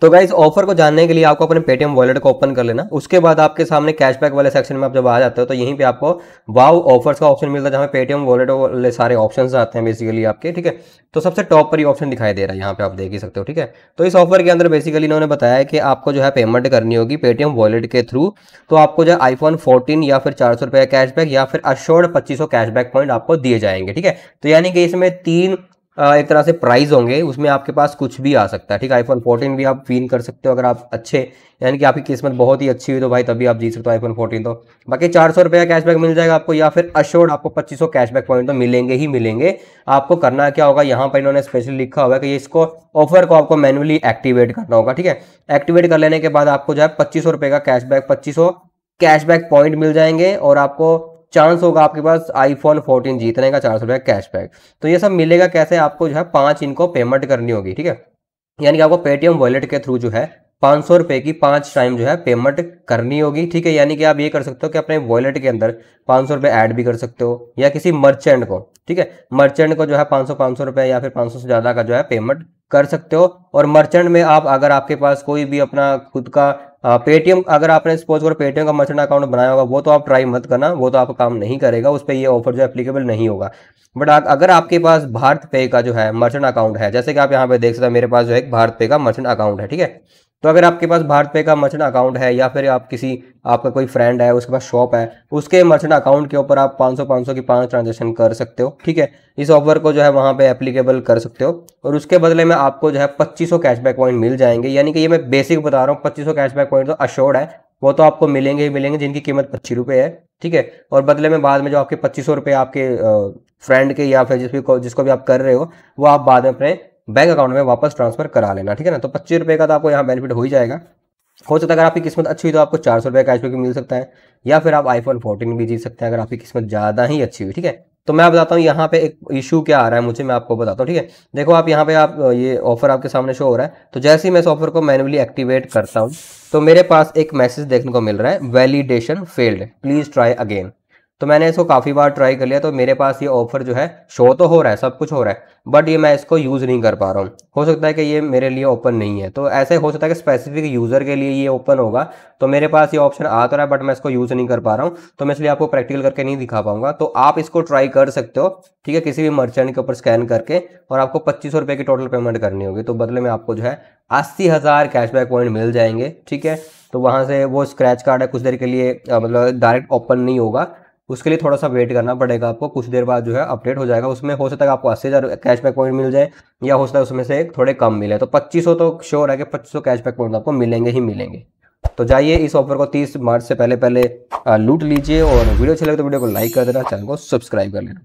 तो guys offer को जानने के लिए आपको अपने पेटीएम वॉलेट को ओपन कर लेना उसके बाद आपके सामने कैशबैक वाले सेक्शन में आप जब आ जाते हो तो यहीं पे आपको वाव ऑफर्स का ऑप्शन मिलता है जहाँ पेटीएम वॉलेट वाले सारे ऑप्शंस आते हैं बेसिकली आपके ठीक है तो सबसे टॉप पर ही ऑप्शन दिखाई दे रहा है यहाँ पे आप देख ही सकते हो ठीक है तो इस ऑफर के अंदर बेसिकली इन्होंने बताया कि आपको जो है पेमेंट करनी होगी पेटीएम वॉलेट के थ्रू तो आपको जो है आईफोन फोर्टीन या फिर चार सौ कैशबैक या फिर अशोर्ड पच्चीस सौ कैशबैक पॉइंट आपको दिए जाएंगे ठीक है तो यानी कि इसमें तीन एक तरह से प्राइस होंगे उसमें आपके पास कुछ भी आ सकता है ठीक है आईफोन फोर्टीन भी आप विन कर सकते हो अगर आप अच्छे यानी कि आपकी किस्मत बहुत ही अच्छी हुई तो भाई तभी आप जीत सकते हो आईफोन फोर्टीन तो बाकी चार सौ रुपये का कैशबैक मिल जाएगा आपको या फिर अश्योर्ड आपको पच्चीस सौ कैशबैक पॉइंट तो मिलेंगे ही मिलेंगे आपको करना क्या होगा यहाँ पर इन्होंने स्पेशली लिखा हुआ है कि इसको ऑफर को आपको मैनुअली एक्टिवेट करना होगा ठीक है एक्टिवेट कर लेने के बाद आपको जो है पच्चीस का कैशबैक पच्चीस कैशबैक पॉइंट मिल जाएंगे और आपको चांस होगा आपके पास आईफोन 14 जीतने का चार सौ कैश कैशबैक तो ये सब मिलेगा कैसे आपको जो है पांच इनको पेमेंट करनी होगी ठीक है यानी कि आपको पेटीएम वॉलेट के थ्रू जो है पाँच सौ रुपये की पांच टाइम जो है पेमेंट करनी होगी ठीक है यानी कि आप ये कर सकते हो कि अपने वॉलेट के अंदर पाँच सौ रुपये ऐड भी कर सकते हो या किसी मर्चेंट को ठीक है मर्चेंट को जो है पाँच सौ पाँच सौ रुपये या फिर पाँच सौ से ज़्यादा का जो है पेमेंट कर सकते हो और मर्चेंट में आप अगर आपके पास कोई भी अपना खुद का पेटीएम अगर आपने सपोज करो पेटीएम का मर्चेंट अकाउंट बनाया होगा वो तो आप ट्राई मत करना वो तो आपका काम नहीं करेगा उस पर ये ऑफर जो एप्लीकेबल नहीं होगा बट अगर आपके पास भारत पे का जो है मर्चेंट अकाउंट है जैसे कि आप यहाँ पे देख सकते हैं मेरे पास जो है भारत पे का मर्चेंट अकाउंट है ठीक है तो अगर आपके पास भारत पे का मर्चेंट अकाउंट है या फिर आप किसी आपका कोई फ्रेंड है उसके पास शॉप है उसके मर्चेंट अकाउंट के ऊपर आप 500 500 की पांच ट्रांजेक्शन कर सकते हो ठीक है इस ऑफर को जो है वहाँ पे एप्लीकेबल कर सकते हो और उसके बदले में आपको जो है 2500 कैशबैक पॉइंट मिल जाएंगे यानी कि ये मैं बेसिक बता रहा हूँ पच्चीस कैशबैक पॉइंट तो अशोर्ड है वो तो आपको मिलेंगे ही मिलेंगे जिनकी कीमत पच्चीस रुपये है ठीक है और बदले में बाद में जो आपके पच्चीस आपके फ्रेंड के या फिर जिस भी जिसको भी आप कर रहे हो वो आप बाद में अपने बैंक अकाउंट में वापस ट्रांसफर करा लेना ठीक है ना तो पच्चीस रुपये का तो आपको यहाँ बेनिफिट हो ही जाएगा हो सकता है अगर आपकी किस्मत अच्छी हुई तो आपको चार सौ रुपये कैशबैक मिल सकता है या फिर आप आईफोन फोर्टीन भी जीत सकते हैं अगर आपकी किस्मत ज़्यादा ही अच्छी हुई ठीक है तो मैं बताता हूँ यहाँ पे एक इशू क्या आ रहा है मुझे मैं आपको बताता हूँ ठीक है देखो आप यहाँ पे आप ये ऑफर आपके सामने शो हो रहा है तो जैसे ही मैं इस ऑफर को मैनुअली एक्टिवेट करता हूँ तो मेरे पास एक मैसेज देखने को मिल रहा है validation failed please try again तो मैंने इसको काफ़ी बार ट्राई कर लिया तो मेरे पास ये ऑफर जो है शो तो हो रहा है सब कुछ हो रहा है बट ये मैं इसको यूज़ नहीं कर पा रहा हूँ हो सकता है कि ये मेरे लिए ओपन नहीं है तो ऐसे हो सकता है कि स्पेसिफिक यूज़र के लिए ये ओपन होगा तो मेरे पास ये ऑप्शन आ तो रहा है बट मैं इसको यूज़ नहीं कर पा रहा हूँ तो मैं इसलिए आपको प्रैक्टिकल करके नहीं दिखा पाऊंगा तो आप इसको ट्राई कर सकते हो ठीक है किसी भी मर्चेंट के ऊपर स्कैन करके और आपको पच्चीस सौ की टोटल पेमेंट करनी होगी तो बदले में आपको जो है अस्सी हज़ार कैशबैक पॉइंट मिल जाएंगे ठीक है तो वहाँ से वो स्क्रैच कार्ड है कुछ देर के लिए मतलब डायरेक्ट ओपन नहीं होगा उसके लिए थोड़ा सा वेट करना पड़ेगा आपको कुछ देर बाद जो है अपडेट हो जाएगा उसमें हो सकता है आपको अस्सी हज़ार कैशबैक पॉइंट मिल जाए या हो सकता है उसमें से थोड़े कम मिले तो पच्चीस तो श्योर है कि पच्चीस कैशबैक पॉइंट तो आपको मिलेंगे ही मिलेंगे तो जाइए इस ऑफर को 30 मार्च से पहले पहले लूट लीजिए और वीडियो अच्छी लगे तो वीडियो को लाइक कर देना चैनल को सब्सक्राइब कर लेना